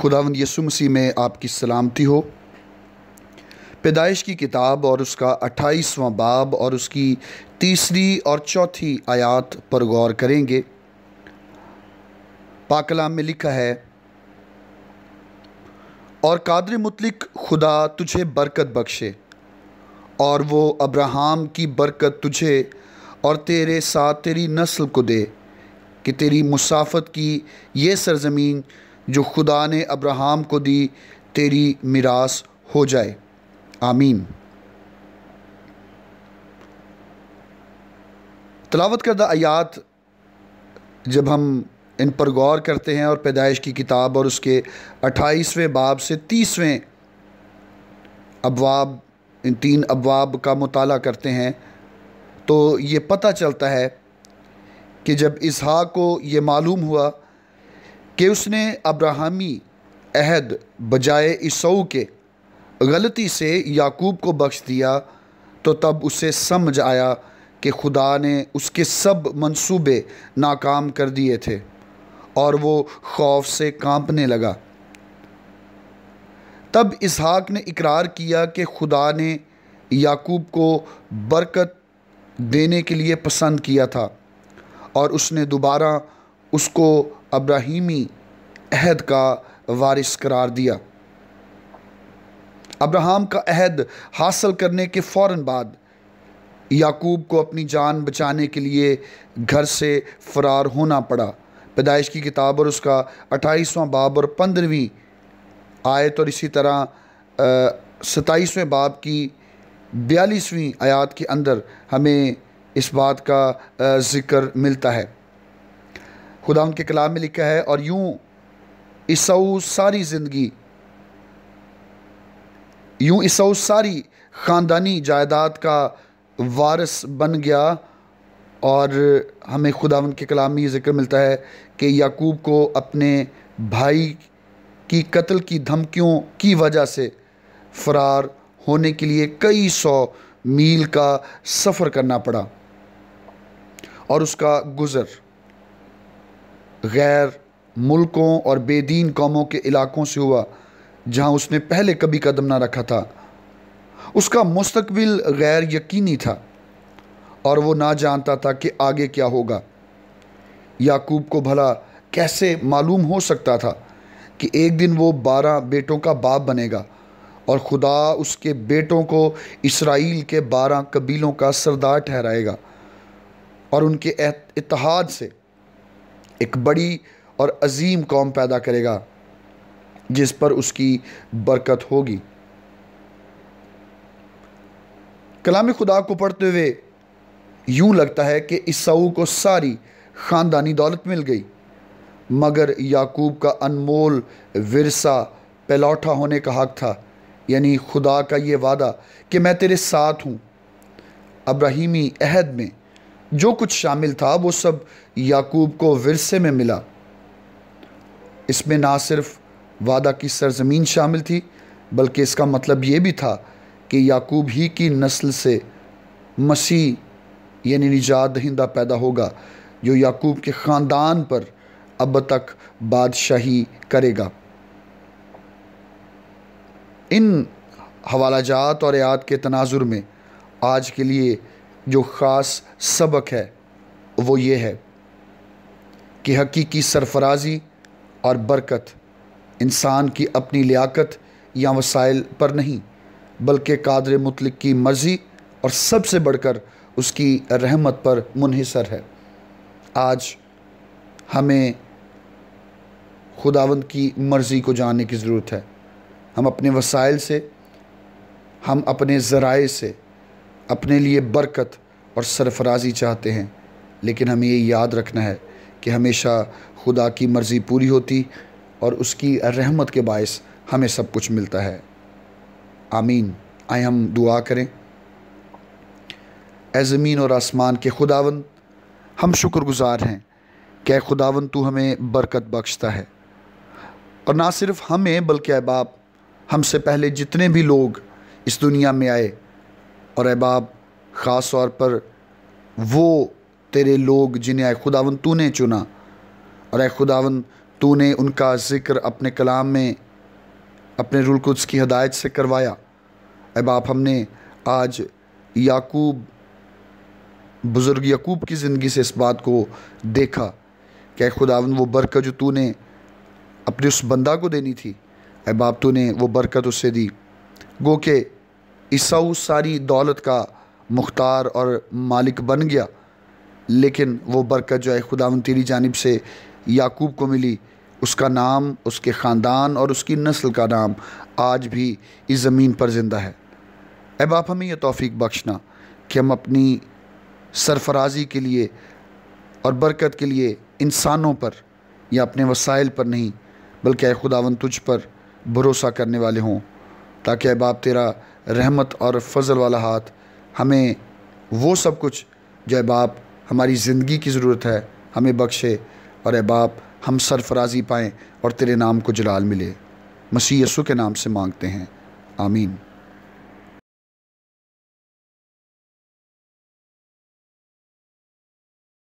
खुदावंद यसु मसीह में आपकी सलामती हो पैदाइश की किताब और उसका अट्ठाईसवां बाब और उसकी तीसरी और चौथी आयात पर गौर करेंगे पाकलाम में लिखा है और कादर मुतलिक खुदा तुझे बरकत बख्शे और वो अब्राहम की बरकत तुझे और तेरे साथ तेरी नस्ल को दे कि तेरी मुसाफत की ये सरजमीन जो खुदा ने अब्राहम को दी तेरी मिरास हो जाए आमीन तलावत करदा आयात जब हम इन पर गौर करते हैं और पैदाइश की किताब और उसके अट्ठाईसवें बाब से तीसवें अबवाब इन तीन अबवाब का मताल करते हैं तो ये पता चलता है कि जब इसहा को ये मालूम हुआ कि उसने अब्राहमी अहद बजाय ईसऊ के गलती से याकूब को बख्श दिया तो तब उसे समझ आया कि खुदा ने उसके सब मंसूबे नाकाम कर दिए थे और वो खौफ से कांपने लगा तब इसहाक ने इकरार किया कि खुदा ने याकूब को बरकत देने के लिए पसंद किया था और उसने दोबारा उसको अब्राहिमी अहद का वारिस करार दिया अब्राहम का अहद हासिल करने के फ़ौर बाद याकूब को अपनी जान बचाने के लिए घर से फरार होना पड़ा पैदाइश की किताब और उसका अट्ठाईसवां बाब और पंद्रहवीं आयत और इसी तरह सताईसवें बाब की बयालीसवीं आयत के अंदर हमें इस बात का ज़िक्र मिलता है खुदा उनके कलाम में लिखा है और यूं ईसाऊ सारी ज़िंदगी यूं ईसाऊ सारी ख़ानदानी जायदाद का वारस बन गया और हमें खुदा उनके कलाम में ये ज़िक्र मिलता है कि याकूब को अपने भाई की कत्ल की धमकियों की वजह से फ़रार होने के लिए कई सौ मील का सफ़र करना पड़ा और उसका गुज़र गैर मुल्कों और बेदीन कौमों के इलाकों से हुआ जहाँ उसने पहले कभी कदम ना रखा था उसका मुस्तकबिल गैर यकीनी था और वो ना जानता था कि आगे क्या होगा याकूब को भला कैसे मालूम हो सकता था कि एक दिन वो बारह बेटों का बाप बनेगा और खुदा उसके बेटों को इसराइल के बारह कबीलों का सरदार ठहराएगा और उनके इतिहाद से एक बड़ी और अजीम कौम पैदा करेगा जिस पर उसकी बरकत होगी कलाम खुदा को पढ़ते हुए यूं लगता है कि सऊ को सारी ख़ानदानी दौलत मिल गई मगर याकूब का अनमोल विरसा पलौठा होने का हक था यानी खुदा का ये वादा कि मैं तेरे साथ हूँ अब्राहिमी अहद में जो कुछ शामिल था वो सब याकूब को विरसे में मिला इसमें ना सिर्फ वादा की सरजमीन शामिल थी बल्कि इसका मतलब ये भी था कि याकूब ही की नस्ल से मसीह यानी निजात दहिंदा पैदा होगा जो याकूब के ख़ानदान पर अब तक बादशाही करेगा इन हवाला जात और याद के तनाजुर में आज के लिए जो ख़ास सबक है वो ये है कि हकीकी सरफराजी और बरकत इंसान की अपनी लियाकत या वसाइल पर नहीं बल्कि कादर मुतल की मर्ज़ी और सबसे बढ़कर उसकी रहमत पर मुनहसर है आज हमें खुदावंद की मर्ज़ी को जानने की ज़रूरत है हम अपने वसाइल से हम अपने ज़राए से अपने लिए बरकत और सरफराजी चाहते हैं लेकिन हमें ये याद रखना है कि हमेशा खुदा की मर्ज़ी पूरी होती और उसकी रहमत के बायस हमें सब कुछ मिलता है आमीन आए हम दुआ करें ए ज़मीन और आसमान के खुदावन हम शुक्रगुजार हैं कि खुदावन तू हमें बरकत बख्शता है और ना सिर्फ हमें बल्कि अहबाब हमसे पहले जितने भी लोग इस दुनिया में आए और अहबाब ख़ास तौर पर वो तेरे लोग जिन्हें आए खुदावन तू ने चुना और आए खुदावन तू ने उनका ज़िक्र अपने कलाम में अपने रुल कुछ की हदायत से करवाया अहबाब हमने आज याकूब बुज़ुर्ग यकूब की ज़िंदगी से इस बात को देखा कि खुदावन वो बरकत जो तूने अपने उस बंदा को देनी थी अहबाब तूने वो बरकत उससे दी गो के ईसाऊ सारी दौलत का मुख्तार और मालिक बन गया लेकिन वो बरकत जो है खुदा तेरी जानब से याकूब को मिली उसका नाम उसके ख़ानदान और उसकी नस्ल का नाम आज भी इस ज़मीन पर ज़िंदा है अब आप हमें यह तोफ़ी बख्शना कि हम अपनी सरफराजी के लिए और बरकत के लिए इंसानों पर या अपने वसाइल पर नहीं बल्कि खुदावन तुझ पर भरोसा करने वाले हों ताकि अब आप तेरा रहमत और फजल वाला हाथ हमें वो सब कुछ जो बाप हमारी ज़िंदगी की ज़रूरत है हमें बख्शे और ए बाप हम सरफराजी पाएँ और तेरे नाम को जलाल मिले मसीह यसु के नाम से मांगते हैं आमीन